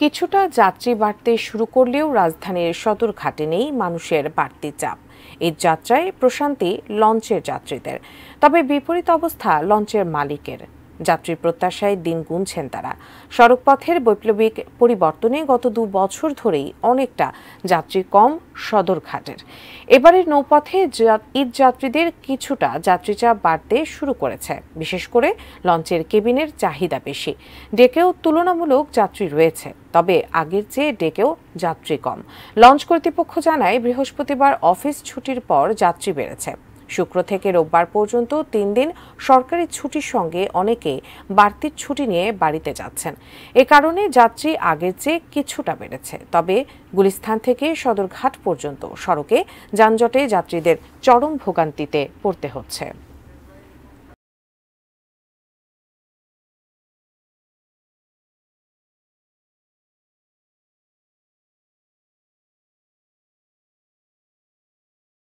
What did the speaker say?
কিছুটা যাত্রী বাড়তে শুরু করলেও রাজধানীর সদর ঘাটে নেই মানুষের বাড়তি চাপ এই যাত্রায় প্রশান্তি লঞ্চের যাত্রীদের তবে বিপরীত অবস্থা লঞ্চের মালিকের যাত্রীর প্রত্যাশায় দিন গুনছেন তারা সড়কপথের বৈপ্লবিক পরিবর্তনে গত দু বছর ধরেই অনেকটা যাত্রী কম সদরঘাটের এবারের নৌপথে ঈদ যাত্রীদের কিছুটা যাত্রীচাপ বাড়তে শুরু করেছে বিশেষ করে লঞ্চের কেবিনের চাহিদা বেশি ডেকেও তুলনামূলক যাত্রী রয়েছে তবে আগের চেয়ে ডেকেও যাত্রী কম লঞ্চ কর্তৃপক্ষ জানায় বৃহস্পতিবার অফিস ছুটির পর যাত্রী বেড়েছে শুক্র থেকে রোববার পর্যন্ত তিন দিন সরকারি ছুটির সঙ্গে অনেকে বাড়তি ছুটি নিয়ে বাড়িতে যাচ্ছেন এ কারণে যাত্রী আগের চেয়ে কিছুটা বেড়েছে তবে গুলিস্থান থেকে সদরঘাট পর্যন্ত সড়কে যানজটে যাত্রীদের চরম ভোগান্তিতে পড়তে হচ্ছে